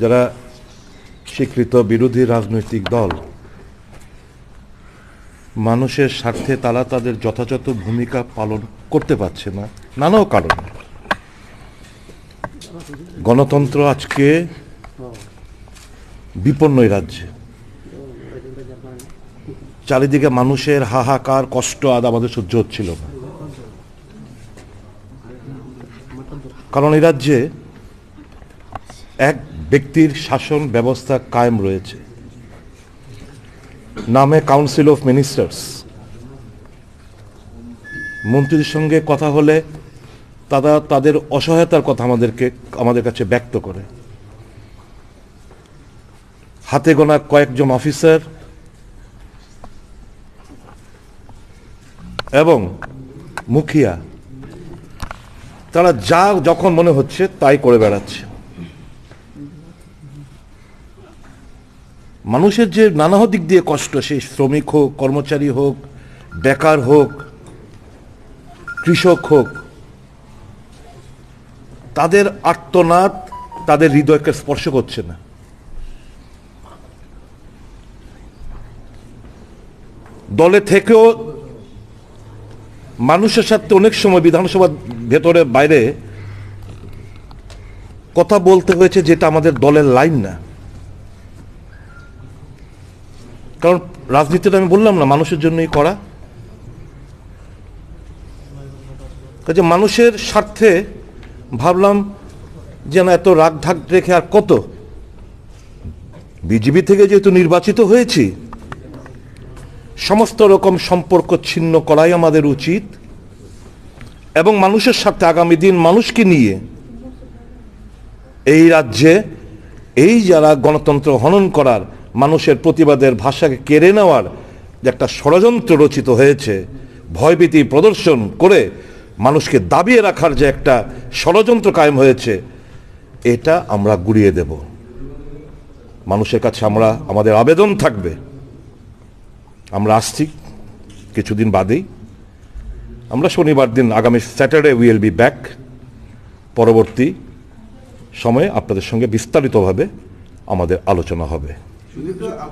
যারা স্বীকৃত বিরোধী রাজনৈতিক দল মানুষের স্বার্থে তারা তাদের যথাযথ ভূমিকা পালন করতে পারছে না নানাও কারণে গণতন্ত্র আজকে বিপন্ন রাজ্যে চারিদিকে মানুষের হাহাকার কষ্ট আদ আমাদের সহ্য হচ্ছিল না কারণ এই রাজ্যে এক ব্যক্তির শাসন ব্যবস্থা কায়েম রয়েছে নামে কাউন্সিল অফ মিনিস্টার্স মন্ত্রীদের সঙ্গে কথা হলে তারা তাদের অসহায়তার কথা আমাদেরকে আমাদের কাছে ব্যক্ত করে হাতে গোনা কয়েকজন অফিসার এবং মুখিয়া তারা যা যখন মনে হচ্ছে তাই করে বেড়াচ্ছে মানুষের যে নানা দিক দিয়ে কষ্ট সে শ্রমিক হোক কর্মচারী হোক বেকার হোক কৃষক হোক তাদের আত্মনাদ তাদের হৃদয়কে স্পর্শ করছে না দলে থেকেও মানুষের সাথে অনেক সময় বিধানসভার ভেতরে বাইরে কথা বলতে হয়েছে যেটা আমাদের দলের লাইন না কারণ রাজনীতিটা আমি বললাম না মানুষের জন্যই করা কাজে মানুষের স্বার্থে ভাবলাম যেন এত রাগ ঢাক রেখে আর কত বিজেপি থেকে যেহেতু নির্বাচিত হয়েছি সমস্ত রকম সম্পর্ক ছিন্ন করাই আমাদের উচিত এবং মানুষের সাথে আগামী দিন মানুষকে নিয়ে এই রাজ্যে এই যারা গণতন্ত্র হনন করার মানুষের প্রতিবাদের ভাষাকে কেড়ে নেওয়ার যে একটা ষড়যন্ত্র রচিত হয়েছে ভয়ভীতি প্রদর্শন করে মানুষকে দাবিয়ে রাখার যে একটা ষড়যন্ত্র কায়েম হয়েছে এটা আমরা গুড়িয়ে দেব মানুষের কাছে আমরা আমাদের আবেদন থাকবে আমরা আসছি কিছুদিন বাদেই আমরা শনিবার দিন আগামী স্যাটারডে উইল বি ব্যাক পরবর্তী সময়ে আপনাদের সঙ্গে বিস্তারিতভাবে আমাদের আলোচনা হবে 兄弟哥。